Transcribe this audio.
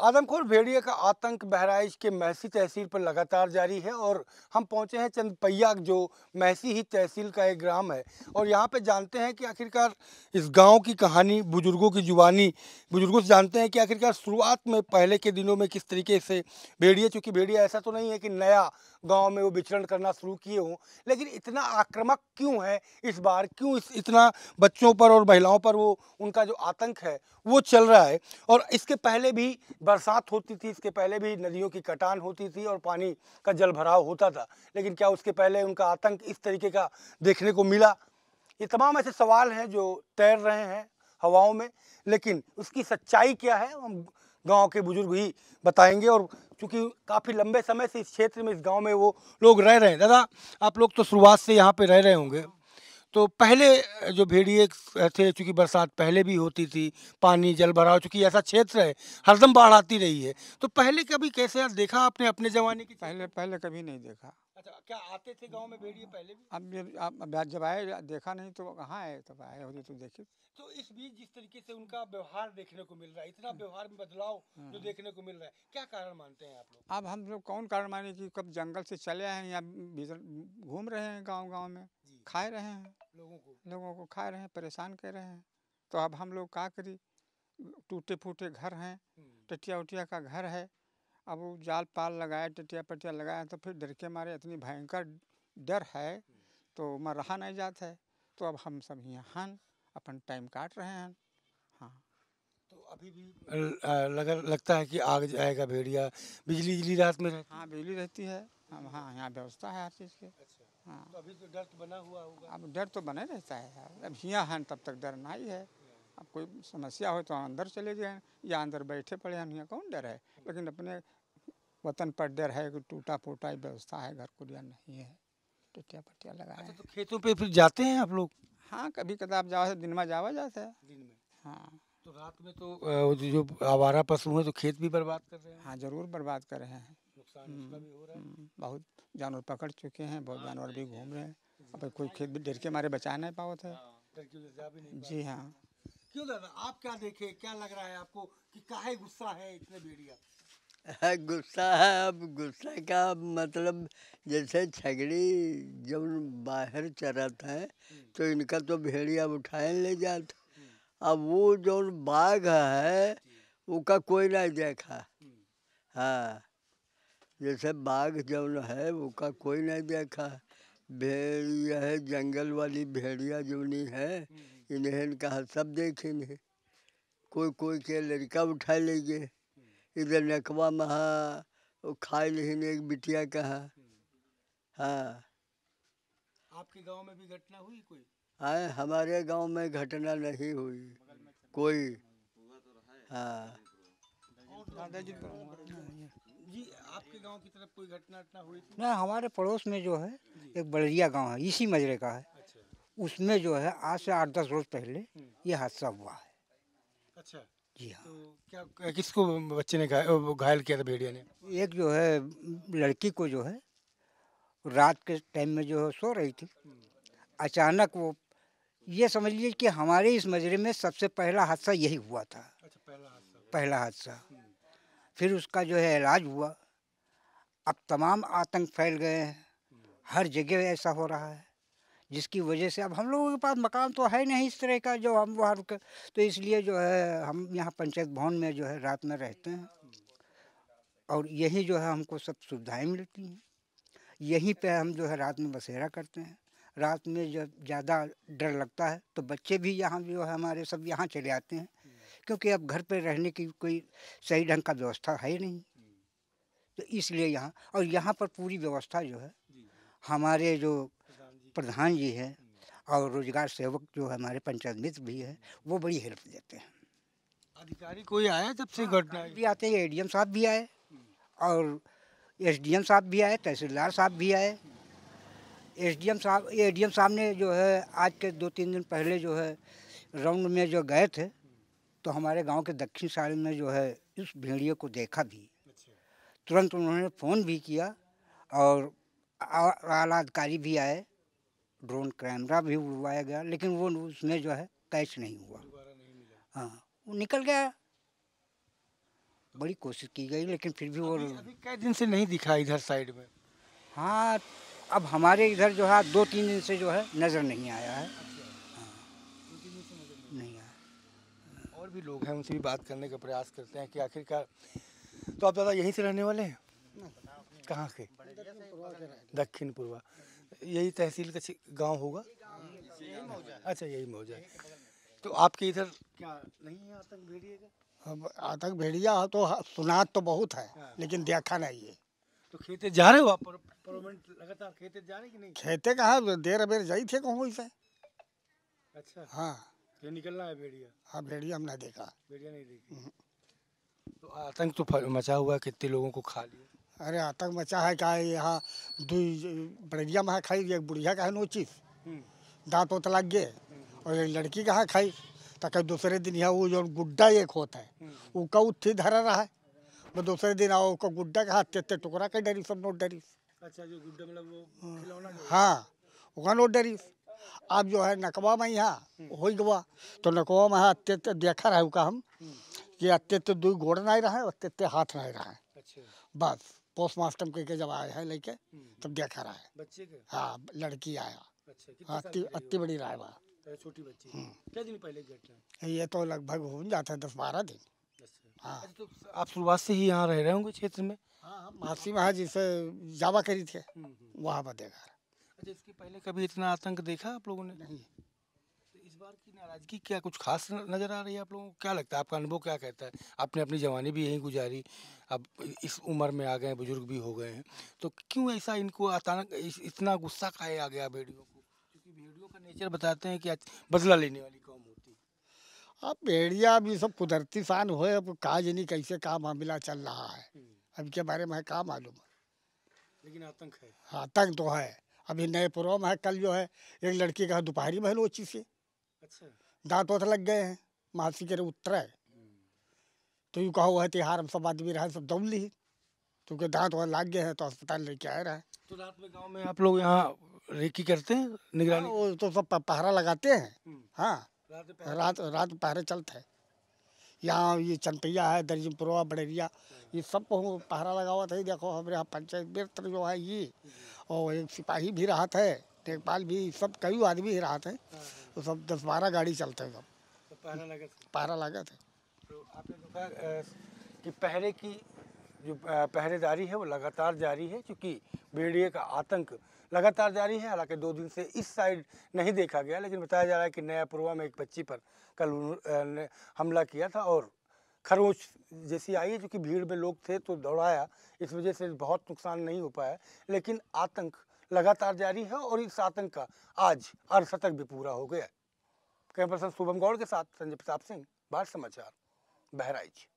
आदमखोर भेड़िए का आतंक बहराइच के महसी तहसील पर लगातार जारी है और हम पहुंचे हैं चंदपैया जो महसी ही तहसील का एक ग्राम है और यहाँ पे जानते हैं कि आखिरकार इस गांव की कहानी बुजुर्गों की जुबानी बुजुर्गों से जानते हैं कि आखिरकार शुरुआत में पहले के दिनों में किस तरीके से भेड़िए चूँकि भेड़िया ऐसा तो नहीं है कि नया गांव में वो विचरण करना शुरू किए हों लेकिन इतना आक्रामक क्यों है इस बार क्यों इस इतना बच्चों पर और महिलाओं पर वो उनका जो आतंक है वो चल रहा है और इसके पहले भी बरसात होती थी इसके पहले भी नदियों की कटान होती थी और पानी का जल भराव होता था लेकिन क्या उसके पहले उनका आतंक इस तरीके का देखने को मिला ये तमाम ऐसे सवाल हैं जो तैर रहे हैं हवाओं में लेकिन उसकी सच्चाई क्या है हम गांव के बुजुर्ग ही बताएंगे और चूँकि काफ़ी लंबे समय से इस क्षेत्र में इस गांव में वो लोग रह रहे हैं दादा आप लोग तो शुरुआत से यहाँ पे रह रहे होंगे तो पहले जो भेड़िए थे चूँकि बरसात पहले भी होती थी पानी जल भराव चूँकि ऐसा क्षेत्र है हरदम बाढ़ आती रही है तो पहले कभी कैसे देखा आपने अपने ज़माने की पहले पहले कभी नहीं देखा अच्छा क्या आते थे गांव में भेड़िए पहले भी अब जब आए देखा नहीं तो कहाँ आए तब आए होते तो देखे तो इस बीच जिस तरीके से उनका व्यवहार देखने को मिल रहा है इतना हम्म। व्यवहार में बदलाव जो हम्म। देखने को मिल रहा है क्या कारण मानते हैं आप लोग अब हम लोग कौन कारण माने कि कब जंगल से चले आए हैं या घूम रहे हैं गाँव गाँव में खाए रहे हैं लोगों को लोगों को खा रहे हैं परेशान कर रहे हैं तो अब हम लोग का करी टूटे फूटे घर हैं हम्म। टटिया उटिया का घर है अब वो जाल पाल लगाए टटिया पटिया लगाए तो फिर डर के मारे इतनी भयंकर डर है हम्म। तो मैं रहा नहीं जाता है तो अब हम सब यहाँ अपन टाइम काट रहे हैं हाँ तो अभी भी लगा लगता है कि आग जाएगा भेड़िया बिजली बिजली रात में हाँ बिजली रहती है हम हाँ यहाँ व्यवस्था है हर चीज़ की अच्छा हाँ तो, तो डर तो बना हुआ होगा अब डर तो बने रहता है यार अब यहाँ हैं तब तक डर ना ही है अब कोई समस्या हो तो अंदर चले जाए या अंदर बैठे पड़े हैं यहाँ कौन डर है लेकिन अपने वतन पर डर है कि टूटा फूटा व्यवस्था है घर कुरिया नहीं है टटिया पटिया लगा अच्छा, तो खेतों पे फिर जाते हैं आप लोग हाँ कभी कदाब जावा दिन में जावा जाते हैं दिन में हाँ तो रात में तो जो आवारा पशु है तो खेत भी बर्बाद कर रहे हैं हाँ जरूर बर्बाद कर रहे हैं नुकसान हम्म, भी हो रहा है हम्म, बहुत जानवर पकड़ चुके हैं बहुत हाँ, जानवर भी घूम रहे हैं अब कोई खेत डर के मारे बचा नहीं पावत है हाँ, जी हाँ क्यों दादा आप क्या देखे क्या लग रहा है आपको कि काहे गुस्सा है इतने भेड़िया हाँ, गुस्सा है अब गुस्सा का मतलब जैसे छगड़ी जब बाहर चरत है हम्म। तो इनका तो भेड़िया उठाए ले जाते हम्म। अब वो जो बाघ है उसका कोई ना देखा हम्म। हाँ जैसे बाघ जौन है का कोई नहीं देखा है है जंगल वाली भेड़िया जोनी है इन्हें कहा सब देखेंगे कोई कोई के लड़का उठा ले इधर नकवा महा वो खाए नहीं एक बिटिया कहा हाँ आपके गांव में भी घटना हुई कोई हाँ हमारे गांव में घटना नहीं हुई कोई हाँ दादाजी जी आपके गांव की तरफ कोई घटना घटना हुई थी नहीं हमारे पड़ोस में जो है एक बलरिया गांव है इसी मजरे का है अच्छा। उसमें जो है आज से आठ दस रोज पहले हम्म। ये हादसा हुआ है अच्छा जी हाँ तो क्या किसको बच्चे ने घायल किया था भेड़िया ने एक जो है लड़की को जो है रात के टाइम में जो है सो रही थी हम्म। अचानक वो ये समझ लीजिए कि हमारे इस मजरे में सबसे पहला हादसा यही हुआ था अच्छा, पहला हादसा फिर उसका जो है इलाज हुआ अब तमाम आतंक फैल गए हैं हर जगह ऐसा हो रहा है जिसकी वजह से अब हम लोगों के पास मकान तो है नहीं इस तरह का जो हम वहाँ रुके तो इसलिए जो है हम यहाँ पंचायत भवन में जो है रात में रहते हैं और यही जो है हमको सब सुविधाएं मिलती हैं यहीं पे हम जो है रात में बसेरा करते हैं रात में जब ज़्यादा डर लगता है तो बच्चे भी यहाँ जो है हमारे सब यहाँ चले आते हैं क्योंकि अब घर पे रहने की कोई सही ढंग का व्यवस्था है नहीं तो इसलिए यहाँ और यहाँ पर पूरी व्यवस्था जो है हमारे जो प्रधान जी हैं और रोजगार सेवक जो हमारे पंचायत मित्र भी हैं वो बड़ी हेल्प देते हैं अधिकारी कोई आया जब से हाँ, घटना भी आते हैं एडीएम साहब भी आए और एसडीएम साहब भी आए तहसीलदार साहब भी आए एसडीएम साहब एडीएम साहब ने जो है आज के दो तीन दिन पहले जो है राउंड में जो गए थे तो हमारे गांव के दक्षिण साइड में जो है इस भेड़िए को देखा भी अच्छा। तुरंत उन्होंने फ़ोन भी किया और आला अधिकारी भी आए ड्रोन कैमरा भी उड़वाया गया लेकिन वो उसमें जो है कैच नहीं हुआ हाँ वो निकल गया बड़ी कोशिश की गई लेकिन फिर भी वो कई दिन से नहीं दिखा इधर साइड में हाँ अब हमारे इधर जो है दो तीन दिन से जो है नज़र नहीं आया है भी लोग हैं उनसे भी बात करने का प्रयास करते हैं कि आखिरकार तो आप दादा यहीं से रहने वाले हैं कहाँ के दक्षिण पूर्वा यही तहसील का गांव होगा अच्छा यही मौजा है तो आपके इधर क्या नहीं है आतंक भेड़िए हाँ, आतंक भेड़िया हाँ, तो हाँ, सुना तो बहुत है लेकिन देखा नहीं है तो खेते जा रहे हो आप लगातार खेते जा रहे कि नहीं खेते कहा देर अबेर जाई थे कहूँ इसे अच्छा हाँ ये निकलना है भेड़िया हाँ भेड़िया हमने देखा भेड़िया नहीं देखी हम्म। तो आतंक तो मचा हुआ है कितने लोगों को खा लिया अरे आतंक मचा है क्या यहाँ दुई बड़िया में खाई एक बुढ़िया का है नोचिस हम्म। दाँत वोत लग गए और एक लड़की का है खाई तक तो दूसरे दिन यहाँ वो जो गुड्डा एक होता है हम्म। वो कऊ थी धरा रहा है वो दूसरे दिन आओ को गुड्डा का हाथ तेते टुकड़ा के डरी सब नोट डरी अच्छा जो गुड्डा मतलब वो हाँ। खिलौना हाँ वो का नोट डरी अब जो है नकवा में यहाँ हो गवा तो नकवा में अत्यत देखा रहे का हम कि अत्यत दू गोड़ नहीं रहे अत्यत हाथ नहीं रहे अच्छा। बस पोस्ट मास्टर पोस्टमास्टम के जब आए हैं लेके हम्म। तब देखा रहे हाँ लड़की आया अच्छा, हाँ, अति अति बड़ी राय वहाँ छोटी बच्ची हम्म। क्या दिन पहले ये तो लगभग हो जाता है दस बारह दिन अच्छा। हाँ तो आप शुरुआत से ही यहाँ रह रहे होंगे क्षेत्र में हाँ मासी वहाँ जिसे जावा करी थे हम्म, वहाँ पर देखा अच्छा इसके पहले कभी इतना आतंक देखा आप लोगों ने नहीं तो इस बार की नाराज़गी क्या कुछ खास नज़र आ रही है आप लोगों को क्या लगता है आपका अनुभव क्या कहता है आपने अपनी जवानी भी यहीं गुजारी अब इस उम्र में आ गए बुजुर्ग भी हो गए हैं तो क्यों ऐसा इनको अचानक इतना गुस्सा खाया आ गया भेड़ियों को क्योंकि भेड़ियों का नेचर बताते हैं कि बदला लेने वाली कौम होती अब भेड़िया अभी सब कुदरती शान हो अब कहा नहीं कैसे का मामला चल रहा है हम्म। अब के बारे में कहा मालूम है लेकिन आतंक है हाँ, आतंक तो है अभी नए में है कल जो है एक लड़की का दोपहरी भैल ओची अच्छा। से अच्छा दांत वाँत लग गए हैं मासी के है तो यू कहो वह तिहार हम सब आदमी रहे सब दौड़ ली तो दांत वाँत लग गए हैं तो अस्पताल लेके आए रहे तो रात में गाँव में आप लोग यहाँ रेकी करते हैं निगरानी हाँ, वो तो सब पहरा लगाते हैं हम्म। हाँ रात रात पहरे चलते हैं यहाँ ये चंपैया है दर्जनपुरवा बड़ेरिया ये सब पहरा लगा हुआ था देखो हमारे यहाँ पंचायत व्यक्त जो है ये और एक सिपाही भी रहा था टेकपाल भी सब कई आदमी ही रहा है तो सब दस बारह गाड़ी चलते सब पारा पहरा लगा था तो आपने देखा कि पहरे की जो पहरेदारी है वो लगातार जारी है क्योंकि भेड़िए का आतंक लगातार जारी है हालांकि दो दिन से इस साइड नहीं देखा गया लेकिन बताया जा रहा है कि नया पुरवा में एक बच्ची पर कल हमला किया था और खरोच जैसी आई जो कि भीड़ में लोग थे तो दौड़ाया इस वजह से बहुत नुकसान नहीं हो पाया लेकिन आतंक लगातार जारी है और इस आतंक का आज अर्धशतक भी पूरा हो गया कैमरा पर्सन शुभम गौड़ के साथ संजय प्रताप सिंह भारत समाचार बहराइच